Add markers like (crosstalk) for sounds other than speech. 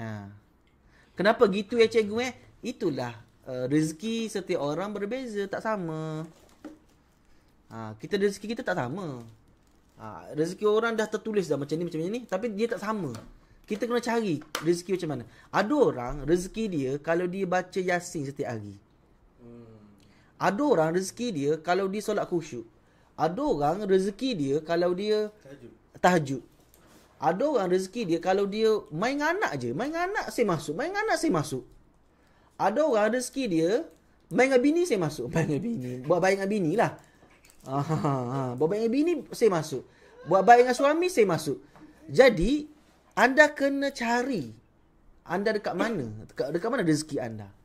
Ha. Kenapa gitu ya cikgu eh? Itulah uh, rezeki setiap orang berbeza, tak sama. Ha, kita rezeki kita tak sama. Ha, rezeki orang dah tertulis dah macam ni macam ni tapi dia tak sama. Kita kena cari rezeki macam mana. Ada orang rezeki dia kalau dia baca Yasin setiap hari. Hmm. Ada orang rezeki dia kalau dia solat khusyuk. Ada orang rezeki dia kalau dia tahajud. Ada orang rezeki dia kalau dia main dengan anak je. Main dengan anak saya masuk. Main dengan anak saya masuk. Ada orang rezeki dia main dengan bini saya masuk. (laughs) Main dengan bini. Buat baik dengan bini lah. Ah, ah, ah. Buat baik dengan bini saya masuk. Buat baik dengan suami saya masuk. Jadi anda kena cari anda dekat mana. Dekat, dekat mana rezeki anda.